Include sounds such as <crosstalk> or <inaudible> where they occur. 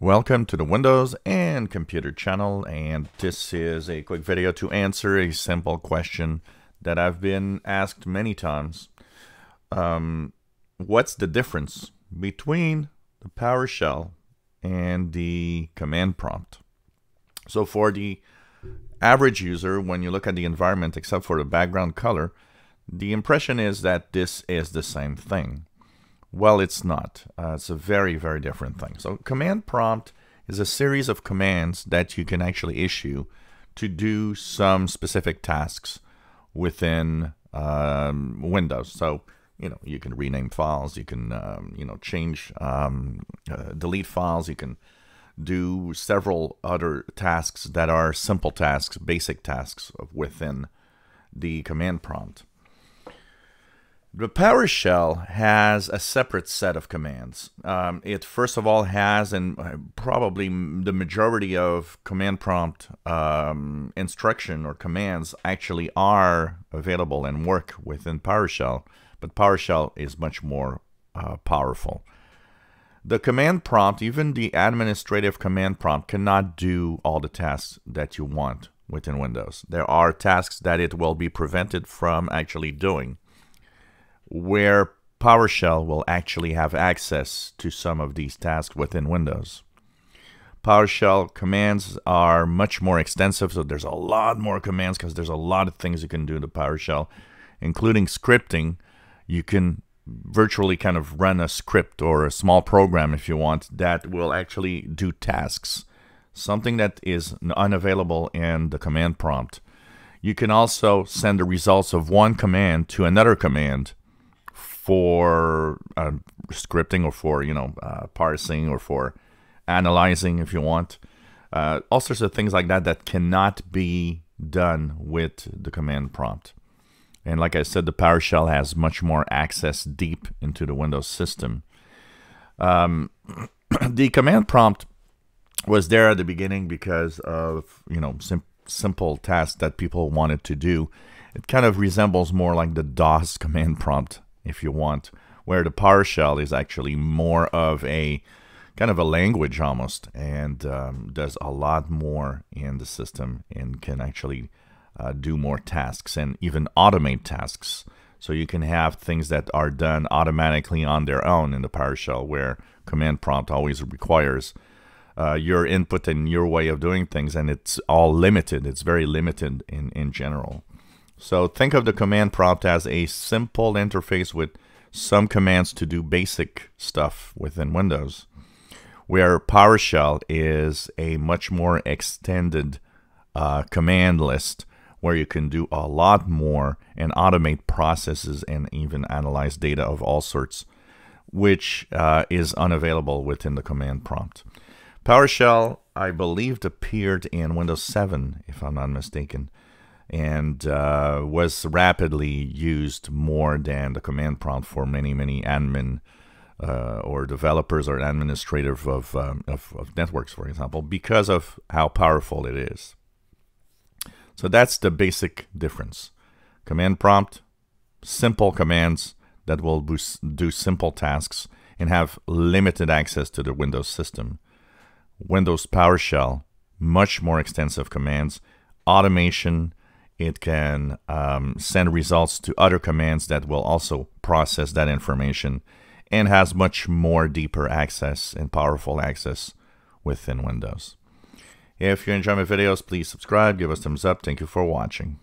Welcome to the Windows and Computer channel and this is a quick video to answer a simple question that I've been asked many times. Um, what's the difference between the PowerShell and the command prompt? So for the average user, when you look at the environment except for the background color, the impression is that this is the same thing. Well, it's not. Uh, it's a very, very different thing. So command prompt is a series of commands that you can actually issue to do some specific tasks within um, Windows. So, you know, you can rename files, you can, um, you know, change, um, uh, delete files, you can do several other tasks that are simple tasks, basic tasks within the command prompt. The PowerShell has a separate set of commands. Um, it first of all has, and uh, probably the majority of command prompt um, instruction or commands actually are available and work within PowerShell, but PowerShell is much more uh, powerful. The command prompt, even the administrative command prompt, cannot do all the tasks that you want within Windows. There are tasks that it will be prevented from actually doing where PowerShell will actually have access to some of these tasks within Windows. PowerShell commands are much more extensive, so there's a lot more commands because there's a lot of things you can do in PowerShell, including scripting. You can virtually kind of run a script or a small program if you want that will actually do tasks, something that is unavailable in the command prompt. You can also send the results of one command to another command for uh, scripting or for you know uh, parsing or for analyzing if you want uh, all sorts of things like that that cannot be done with the command prompt and like i said the powershell has much more access deep into the windows system um, <clears throat> the command prompt was there at the beginning because of you know sim simple tasks that people wanted to do it kind of resembles more like the dos command prompt if you want, where the PowerShell is actually more of a kind of a language almost and um, does a lot more in the system and can actually uh, do more tasks and even automate tasks. So you can have things that are done automatically on their own in the PowerShell where command prompt always requires uh, your input and your way of doing things and it's all limited. It's very limited in, in general. So think of the command prompt as a simple interface with some commands to do basic stuff within Windows, where PowerShell is a much more extended uh, command list where you can do a lot more and automate processes and even analyze data of all sorts, which uh, is unavailable within the command prompt. PowerShell, I believe, appeared in Windows 7, if I'm not mistaken and uh, was rapidly used more than the command prompt for many, many admin uh, or developers or administrative of, um, of, of, networks, for example, because of how powerful it is. So that's the basic difference. Command prompt, simple commands that will do simple tasks and have limited access to the Windows system. Windows PowerShell, much more extensive commands, automation, it can um, send results to other commands that will also process that information and has much more deeper access and powerful access within Windows. If you enjoy my videos, please subscribe, give us thumbs up. Thank you for watching.